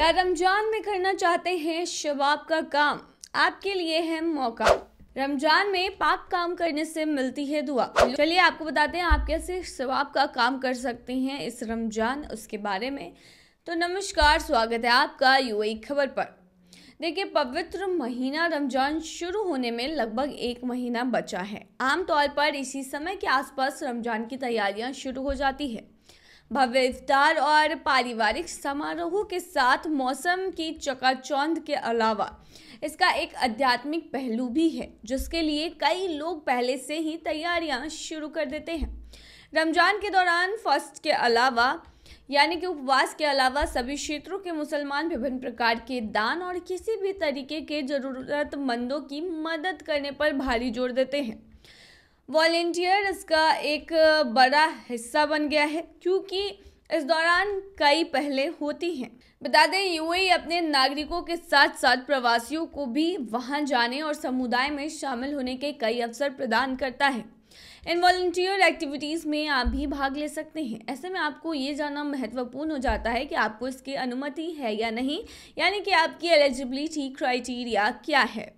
क्या रमजान में करना चाहते हैं शबाब का काम आपके लिए है मौका रमजान में पाक काम करने से मिलती है दुआ चलिए आपको बताते हैं आप कैसे शबाब का काम कर सकते हैं इस रमजान उसके बारे में तो नमस्कार स्वागत है आपका यूएई खबर पर देखिए पवित्र महीना रमजान शुरू होने में लगभग एक महीना बचा है आमतौर पर इसी समय के आसपास रमजान की तैयारियां शुरू हो जाती है भव्य इफ्तार और पारिवारिक समारोह के साथ मौसम की चकाचौंध के अलावा इसका एक आध्यात्मिक पहलू भी है जिसके लिए कई लोग पहले से ही तैयारियां शुरू कर देते हैं रमज़ान के दौरान फस्ट के अलावा यानी कि उपवास के अलावा सभी क्षेत्रों के मुसलमान विभिन्न प्रकार के दान और किसी भी तरीके के ज़रूरतमंदों की मदद करने पर भारी जोर देते हैं वॉल्टियर इसका एक बड़ा हिस्सा बन गया है क्योंकि इस दौरान कई पहले होती हैं बता दें यूएई अपने नागरिकों के साथ साथ प्रवासियों को भी वहां जाने और समुदाय में शामिल होने के कई अवसर प्रदान करता है इन वॉल्टियर एक्टिविटीज़ में आप भी भाग ले सकते हैं ऐसे में आपको ये जानना महत्वपूर्ण हो जाता है कि आपको इसकी अनुमति है या नहीं यानी कि आपकी एलिजिबिलिटी क्राइटेरिया क्या है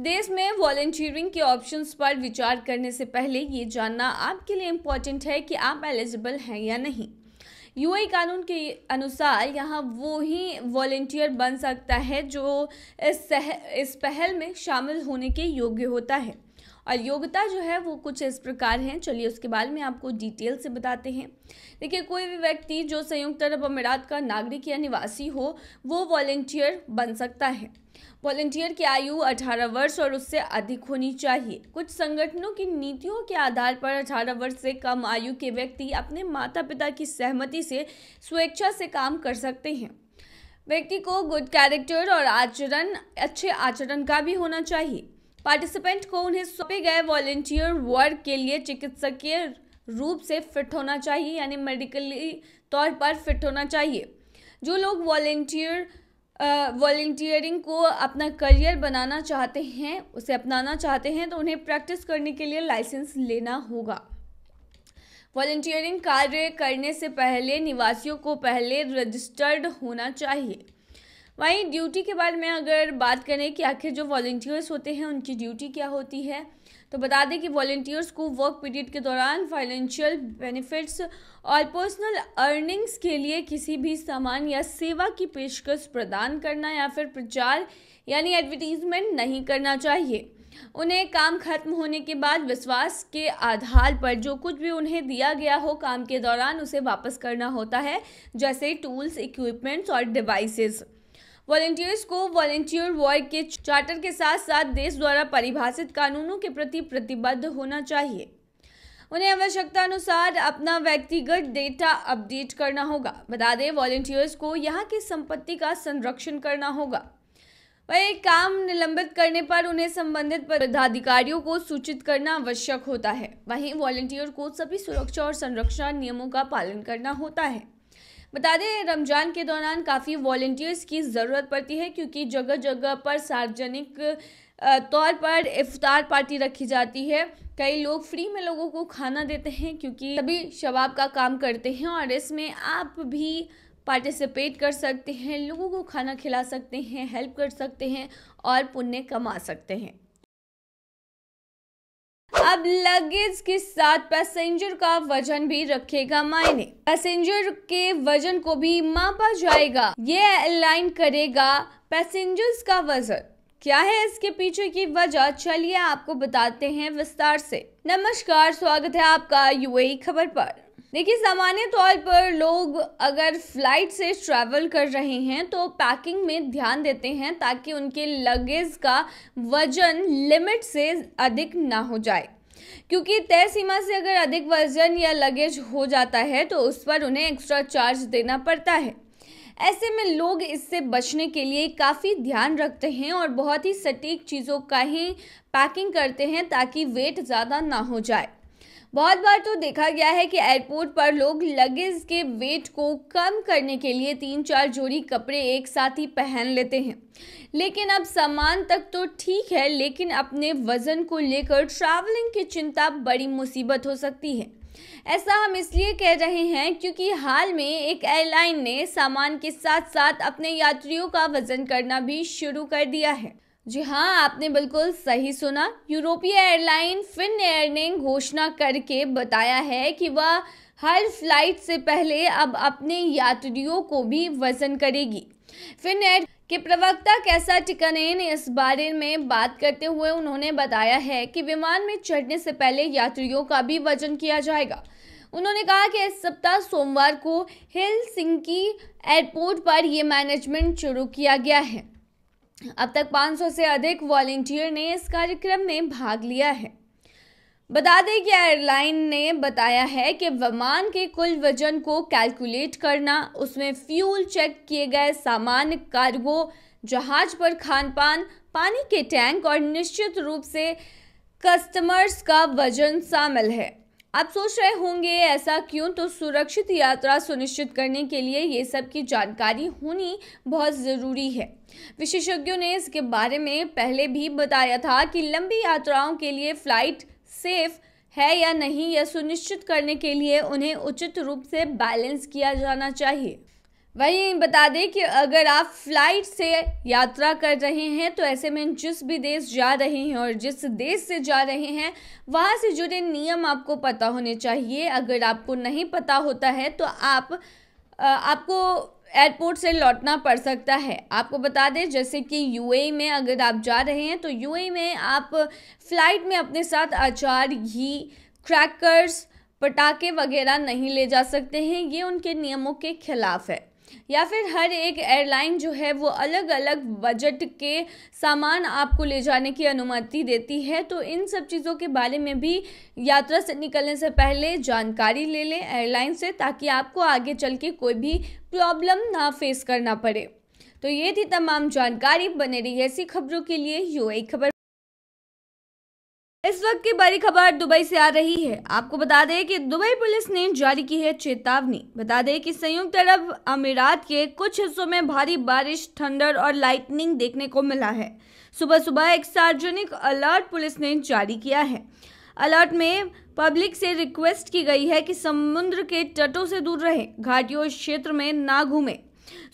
देश में वॉल्टियरिंग के ऑप्शंस पर विचार करने से पहले ये जानना आपके लिए इम्पोर्टेंट है कि आप एलिजिबल हैं या नहीं यूए कानून के अनुसार यहाँ वो ही वॉल्टियर बन सकता है जो इस, इस पहल में शामिल होने के योग्य होता है और योग्यता जो है वो कुछ इस प्रकार हैं चलिए उसके बारे में आपको डिटेल से बताते हैं देखिए कोई भी व्यक्ति जो संयुक्त अरब अमीरात का नागरिक या निवासी हो वो वॉलेंटियर बन सकता है वॉलेंटियर की आयु 18 वर्ष और उससे अधिक होनी चाहिए कुछ संगठनों की नीतियों के आधार पर 18 वर्ष से कम आयु के व्यक्ति अपने माता पिता की सहमति से स्वेच्छा से काम कर सकते हैं व्यक्ति को गुड कैरेक्टर और आचरण अच्छे आचरण का भी होना चाहिए पार्टिसिपेंट को उन्हें सौंपे गए वॉलेंटियर वर्क के लिए चिकित्सकीय रूप से फिट होना चाहिए यानी मेडिकली तौर पर फिट होना चाहिए जो लोग वॉलेंटियर वॉल्टियरिंग को अपना करियर बनाना चाहते हैं उसे अपनाना चाहते हैं तो उन्हें प्रैक्टिस करने के लिए लाइसेंस लेना होगा वॉल्टियरिंग कार्य करने से पहले निवासियों को पहले रजिस्टर्ड होना चाहिए वहीं ड्यूटी के बारे में अगर बात करें कि आखिर जो वॉल्टियर्स होते हैं उनकी ड्यूटी क्या होती है तो बता दें कि वॉल्टियर्स को वर्क पीरियड के दौरान फाइनेंशियल बेनिफिट्स और पर्सनल अर्निंग्स के लिए किसी भी सामान या सेवा की पेशकश प्रदान करना या फिर प्रचार यानी एडवर्टीजमेंट नहीं करना चाहिए उन्हें काम खत्म होने के बाद विश्वास के आधार पर जो कुछ भी उन्हें दिया गया हो काम के दौरान उसे वापस करना होता है जैसे टूल्स इक्विपमेंट्स और डिवाइसेस वॉलेंटियर्स को वॉलेंटियर वर्ग के चार्टर के साथ साथ देश द्वारा परिभाषित कानूनों के प्रति प्रतिबद्ध होना चाहिए उन्हें आवश्यकता अनुसार अपना व्यक्तिगत डेटा अपडेट करना होगा बता दें वॉलेंटियर्स को यहाँ की संपत्ति का संरक्षण करना होगा वह काम निलंबित करने पर उन्हें संबंधित पदाधिकारियों को सूचित करना आवश्यक होता है वहीं वॉलेंटियर को सभी सुरक्षा और संरक्षण नियमों का पालन करना होता है बता दें रमज़ान के दौरान काफ़ी वॉल्टियर्स की ज़रूरत पड़ती है क्योंकि जगह जगह पर सार्वजनिक तौर पर इफ्तार पार्टी रखी जाती है कई लोग फ्री में लोगों को खाना देते हैं क्योंकि सभी शबाब का काम करते हैं और इसमें आप भी पार्टिसिपेट कर सकते हैं लोगों को खाना खिला सकते हैं हेल्प कर सकते हैं और पुण्य कमा सकते हैं अब लगेज के साथ पैसेंजर का वजन भी रखेगा मायने पैसेंजर के वजन को भी मापा जाएगा ये अलाइन करेगा पैसेंजर्स का वजन क्या है इसके पीछे की वजह चलिए आपको बताते हैं विस्तार से नमस्कार स्वागत है आपका यूएई खबर पर देखिए सामान्य तौर पर लोग अगर फ्लाइट से ट्रैवल कर रहे हैं तो पैकिंग में ध्यान देते हैं ताकि उनके लगेज का वजन लिमिट से अधिक ना हो जाए क्योंकि तय सीमा से अगर अधिक वजन या लगेज हो जाता है तो उस पर उन्हें एक्स्ट्रा चार्ज देना पड़ता है ऐसे में लोग इससे बचने के लिए काफ़ी ध्यान रखते हैं और बहुत ही सटीक चीज़ों का ही पैकिंग करते हैं ताकि वेट ज़्यादा ना हो जाए बहुत बार तो देखा गया है कि एयरपोर्ट पर लोग लगेज के वेट को कम करने के लिए तीन चार जोड़ी कपड़े एक साथ ही पहन लेते हैं लेकिन अब सामान तक तो ठीक है लेकिन अपने वजन को लेकर ट्रैवलिंग की चिंता बड़ी मुसीबत हो सकती है ऐसा हम इसलिए कह रहे हैं क्योंकि हाल में एक एयरलाइन ने सामान के साथ साथ अपने यात्रियों का वजन करना भी शुरू कर दिया है जी हाँ आपने बिल्कुल सही सुना यूरोपीय एयरलाइन फिन एयर ने घोषणा करके बताया है कि वह हर फ्लाइट से पहले अब अपने यात्रियों को भी वजन करेगी फिन एयर के प्रवक्ता कैसा टिकनेन इस बारे में बात करते हुए उन्होंने बताया है कि विमान में चढ़ने से पहले यात्रियों का भी वजन किया जाएगा उन्होंने कहा कि इस सप्ताह सोमवार को हिल सिंकी एयरपोर्ट पर यह मैनेजमेंट शुरू किया गया है अब तक 500 से अधिक वॉलेंटियर ने इस कार्यक्रम में भाग लिया है बता दें कि एयरलाइन ने बताया है कि विमान के कुल वजन को कैलकुलेट करना उसमें फ्यूल चेक किए गए सामान्य कार्गो जहाज पर खान पान पानी के टैंक और निश्चित रूप से कस्टमर्स का वजन शामिल है आप सोच रहे होंगे ऐसा क्यों तो सुरक्षित यात्रा सुनिश्चित करने के लिए ये सब की जानकारी होनी बहुत ज़रूरी है विशेषज्ञों ने इसके बारे में पहले भी बताया था कि लंबी यात्राओं के लिए फ़्लाइट सेफ़ है या नहीं यह सुनिश्चित करने के लिए उन्हें उचित रूप से बैलेंस किया जाना चाहिए वहीं बता दें कि अगर आप फ्लाइट से यात्रा कर रहे हैं तो ऐसे में जिस भी देश जा रहे हैं और जिस देश से जा रहे हैं वहाँ से जुड़े नियम आपको पता होने चाहिए अगर आपको नहीं पता होता है तो आप आपको एयरपोर्ट से लौटना पड़ सकता है आपको बता दें जैसे कि यूएई e में अगर आप जा रहे हैं तो यूएई e में आप फ्लाइट में अपने साथ अचार घी क्रैकर्स पटाखे वगैरह नहीं ले जा सकते हैं ये उनके नियमों के खिलाफ है या फिर हर एक एयरलाइन जो है वो अलग अलग बजट के सामान आपको ले जाने की अनुमति देती है तो इन सब चीज़ों के बारे में भी यात्रा से निकलने से पहले जानकारी ले लें एयरलाइन से ताकि आपको आगे चल के कोई भी प्रॉब्लम ना फेस करना पड़े तो ये थी तमाम जानकारी बने रही ऐसी खबरों के लिए यू खबर इस वक्त की बड़ी खबर दुबई से आ रही है आपको बता दें कि दुबई पुलिस ने जारी की है चेतावनी बता दें कि संयुक्त अरब अमीरात के कुछ हिस्सों में भारी बारिश थंडर और लाइटनिंग देखने को मिला है सुबह सुबह एक सार्वजनिक अलर्ट पुलिस ने जारी किया है अलर्ट में पब्लिक से रिक्वेस्ट की गई है कि समुद्र के तटों से दूर रहें घाटियों क्षेत्र में ना घूमें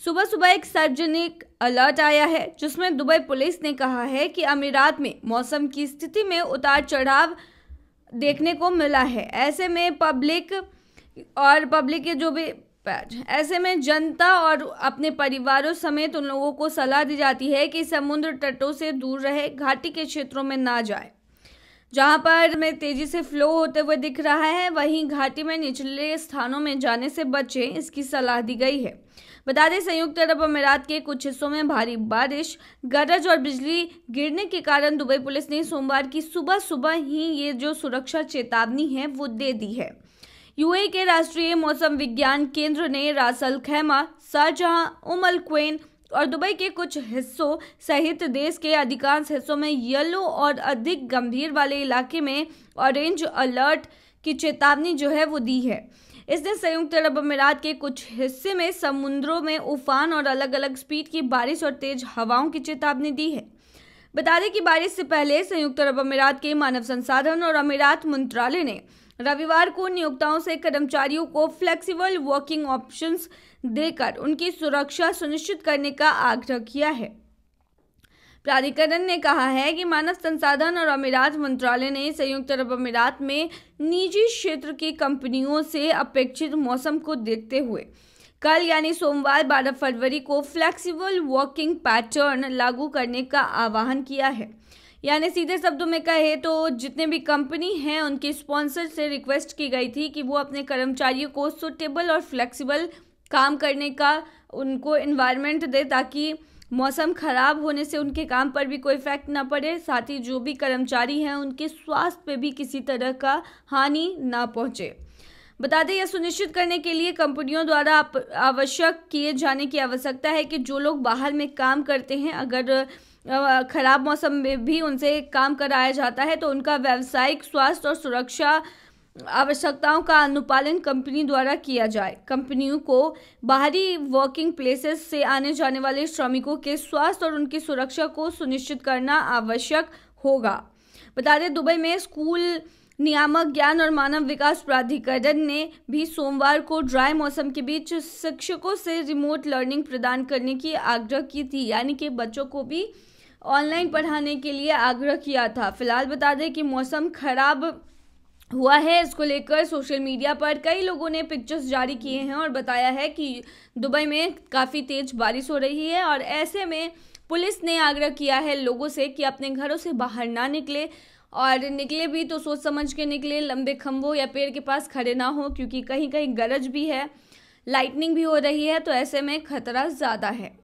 सुबह सुबह एक सार्वजनिक अलर्ट आया है जिसमें दुबई पुलिस ने कहा है कि अमीरात में मौसम की स्थिति में उतार चढ़ाव देखने को मिला है ऐसे में पब्लिक और पब्लिक के जो भी ऐसे में जनता और अपने परिवारों समेत उन लोगों को सलाह दी जाती है कि समुद्र तटों से दूर रहे घाटी के क्षेत्रों में ना जाए जहां पर में तेजी से फ्लो होते हुए दिख रहा है वहीं घाटी में निचले स्थानों में जाने से बचें इसकी सलाह दी गई है बता दें संयुक्त अरब अमीरात के कुछ हिस्सों में भारी बारिश गरज और बिजली गिरने के कारण दुबई पुलिस ने सोमवार की सुबह सुबह ही ये जो सुरक्षा चेतावनी है वो दे दी है यूए के राष्ट्रीय मौसम विज्ञान केंद्र ने रासल खैमा शाहजहां उमल क्वेन और दुबई के कुछ हिस्सों सहित देश के अधिकांश हिस्सों में येलो और अधिक गंभीर वाले इलाके में ऑरेंज अलर्ट की चेतावनी जो है वो दी है इस दिन संयुक्त अरब अमीरात के कुछ हिस्से में समुद्रों में उफान और अलग अलग स्पीड की बारिश और तेज हवाओं की चेतावनी दी है बता दें कि बारिश से पहले संयुक्त अरब अमीरात के मानव संसाधन और अमीरात मंत्रालय ने रविवार को नियोक्ताओं से कर्मचारियों को फ्लेक्सिबल वर्किंग ऑप्शंस देकर उनकी सुरक्षा सुनिश्चित करने का आग्रह किया है प्राधिकरण ने कहा है कि मानव संसाधन और अमीरात मंत्रालय ने संयुक्त अरब अमीरात में निजी क्षेत्र की कंपनियों से अपेक्षित मौसम को देखते हुए कल यानी सोमवार बारह फरवरी को फ्लेक्सिबल वर्किंग पैटर्न लागू करने का आह्वान किया है यानी सीधे शब्दों में कहे तो जितने भी कंपनी हैं उनके स्पॉन्सर से रिक्वेस्ट की गई थी कि वो अपने कर्मचारियों को सुटेबल और फ्लेक्सिबल काम करने का उनको इन्वायरमेंट दे ताकि मौसम खराब होने से उनके काम पर भी कोई इफेक्ट ना पड़े साथ ही जो भी कर्मचारी हैं उनके स्वास्थ्य पे भी किसी तरह का हानि ना पहुंचे बता दें यह सुनिश्चित करने के लिए कंपनियों द्वारा आवश्यक किए जाने की आवश्यकता है कि जो लोग बाहर में काम करते हैं अगर खराब मौसम में भी उनसे काम कराया जाता है तो उनका व्यावसायिक स्वास्थ्य और सुरक्षा आवश्यकताओं का अनुपालन कंपनी द्वारा किया जाए कंपनियों को बाहरी वर्किंग प्लेसेस से आने जाने वाले श्रमिकों के स्वास्थ्य और उनकी सुरक्षा को सुनिश्चित करना आवश्यक होगा बता दें दुबई में स्कूल नियामक ज्ञान और मानव विकास प्राधिकरण ने भी सोमवार को ड्राई मौसम के बीच शिक्षकों से रिमोट लर्निंग प्रदान करने की आग्रह की थी यानी कि बच्चों को भी ऑनलाइन पढ़ाने के लिए आग्रह किया था फिलहाल बता दें कि मौसम खराब हुआ है इसको लेकर सोशल मीडिया पर कई लोगों ने पिक्चर्स जारी किए हैं और बताया है कि दुबई में काफ़ी तेज़ बारिश हो रही है और ऐसे में पुलिस ने आग्रह किया है लोगों से कि अपने घरों से बाहर ना निकले और निकले भी तो सोच समझ के निकले लंबे खम्भों या पेड़ के पास खड़े ना हों क्योंकि कहीं कहीं गरज भी है लाइटनिंग भी हो रही है तो ऐसे में खतरा ज़्यादा है